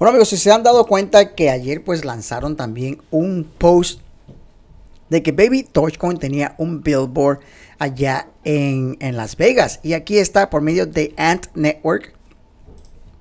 Bueno amigos, si se han dado cuenta que ayer pues lanzaron también un post de que Baby Dogecoin tenía un billboard allá en, Las Vegas. Y aquí está por medio de Ant Network,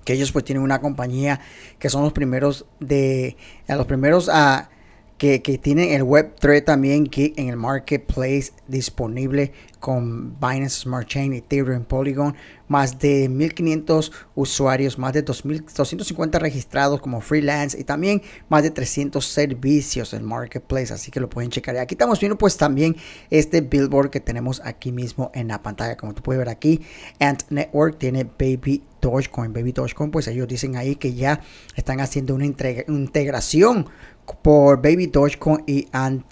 que ellos pues tienen una compañía que son los primeros de, los primeros a... Ah, que, tienen el Web3 también que en el marketplace disponible con Binance Smart Chain, Ethereum, Polygon, más de 1.500 usuarios, más de 2.250 registrados como freelance y también más de 300 servicios en Marketplace, así que lo pueden checar. Y aquí estamos viendo pues también este billboard que tenemos aquí mismo en la pantalla, como tú puedes ver aquí, Ant Network tiene Baby Dogecoin, Baby Dogecoin, pues ellos dicen ahí que ya están haciendo una integración por Baby Dogecoin y ant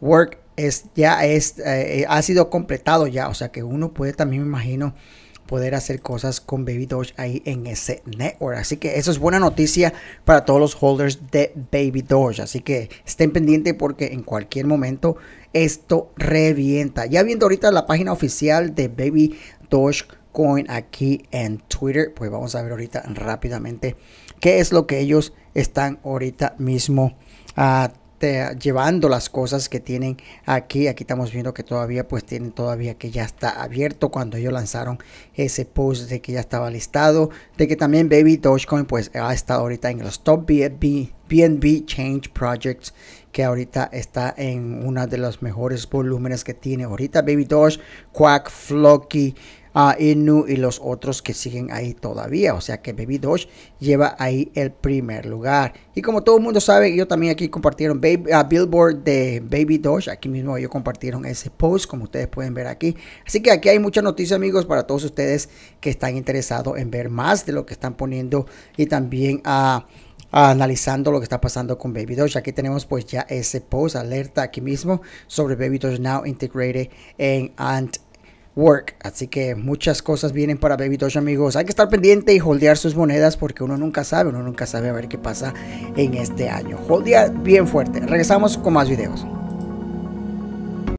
Network es, ya es, eh, ha sido completado ya. O sea que uno puede también, me imagino, poder hacer cosas con Baby Doge ahí en ese network. Así que eso es buena noticia para todos los holders de Baby Doge. Así que estén pendientes porque en cualquier momento esto revienta. Ya viendo ahorita la página oficial de Baby Doge Coin aquí en Twitter, pues vamos a ver ahorita rápidamente qué es lo que ellos están ahorita mismo ah, llevando las cosas que tienen aquí. Aquí estamos viendo que todavía pues tienen todavía que ya está abierto cuando ellos lanzaron ese post de que ya estaba listado. De que también Baby Dogecoin pues ha estado ahorita en los top BNB, BNB Change Projects que ahorita está en una de los mejores volúmenes que tiene ahorita Baby Doge, Quack, Flocky, a Inu y los otros que siguen ahí todavía. O sea que Baby Doge lleva ahí el primer lugar. Y como todo el mundo sabe, yo también aquí compartieron ah, Billboard de Baby Doge. Aquí mismo yo compartieron ese post, como ustedes pueden ver aquí. Así que aquí hay mucha noticia amigos, para todos ustedes que están interesados en ver más de lo que están poniendo y también a... Ah, analizando lo que está pasando con Baby Doge. Aquí tenemos pues ya ese post alerta aquí mismo sobre Baby Doge Now Integrated en Ant Así que muchas cosas vienen para Baby Doge, amigos. Hay que estar pendiente y holdear sus monedas porque uno nunca sabe, uno nunca sabe a ver qué pasa en este año. Holdear bien fuerte. Regresamos con más videos.